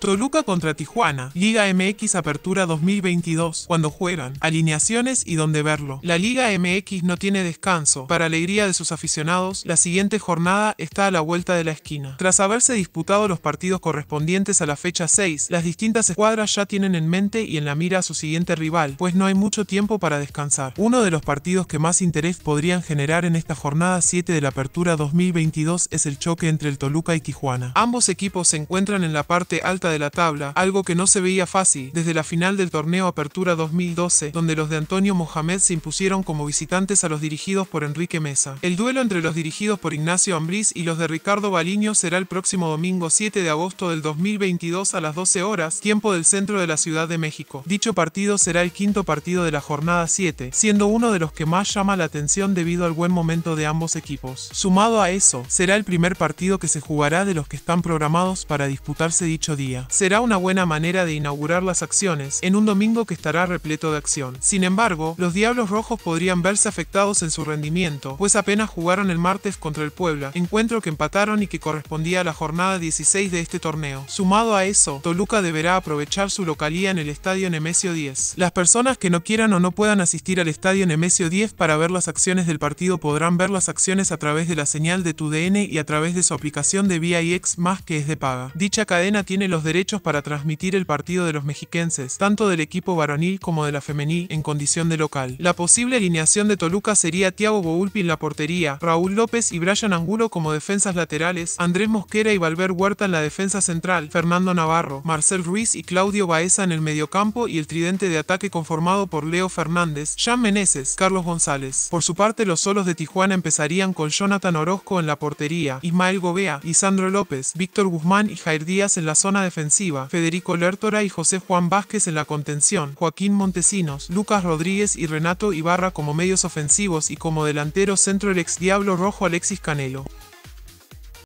Toluca contra Tijuana, Liga MX Apertura 2022, cuando juegan, alineaciones y donde verlo. La Liga MX no tiene descanso, para alegría de sus aficionados, la siguiente jornada está a la vuelta de la esquina. Tras haberse disputado los partidos correspondientes a la fecha 6, las distintas escuadras ya tienen en mente y en la mira a su siguiente rival, pues no hay mucho tiempo para descansar. Uno de los partidos que más interés podrían generar en esta jornada 7 de la Apertura 2022 es el choque entre el Toluca y Tijuana. Ambos equipos se encuentran en la parte alta de la tabla, algo que no se veía fácil desde la final del torneo Apertura 2012, donde los de Antonio Mohamed se impusieron como visitantes a los dirigidos por Enrique Mesa. El duelo entre los dirigidos por Ignacio Ambriz y los de Ricardo Baliño será el próximo domingo 7 de agosto del 2022 a las 12 horas, tiempo del centro de la Ciudad de México. Dicho partido será el quinto partido de la jornada 7, siendo uno de los que más llama la atención debido al buen momento de ambos equipos. Sumado a eso, será el primer partido que se jugará de los que están programados para disputarse dicho día. Será una buena manera de inaugurar las acciones en un domingo que estará repleto de acción. Sin embargo, los Diablos Rojos podrían verse afectados en su rendimiento, pues apenas jugaron el martes contra el Puebla, encuentro que empataron y que correspondía a la jornada 16 de este torneo. Sumado a eso, Toluca deberá aprovechar su localía en el Estadio Nemesio 10. Las personas que no quieran o no puedan asistir al Estadio Nemesio 10 para ver las acciones del partido podrán ver las acciones a través de la señal de tu DN y a través de su aplicación de VIX más que es de paga. Dicha cadena tiene los derechos para transmitir el partido de los mexiquenses, tanto del equipo varonil como de la femenil, en condición de local. La posible alineación de Toluca sería Tiago Boulpi en la portería, Raúl López y Brian Angulo como defensas laterales, Andrés Mosquera y Valver Huerta en la defensa central, Fernando Navarro, Marcel Ruiz y Claudio Baeza en el mediocampo y el tridente de ataque conformado por Leo Fernández, Jean Meneses, Carlos González. Por su parte, los solos de Tijuana empezarían con Jonathan Orozco en la portería, Ismael Gobea, Isandro López, Víctor Guzmán y Jair Díaz en la zona de ofensiva, Federico Lertora y José Juan Vázquez en la contención, Joaquín Montesinos, Lucas Rodríguez y Renato Ibarra como medios ofensivos y como delantero centro el ex Diablo Rojo Alexis Canelo.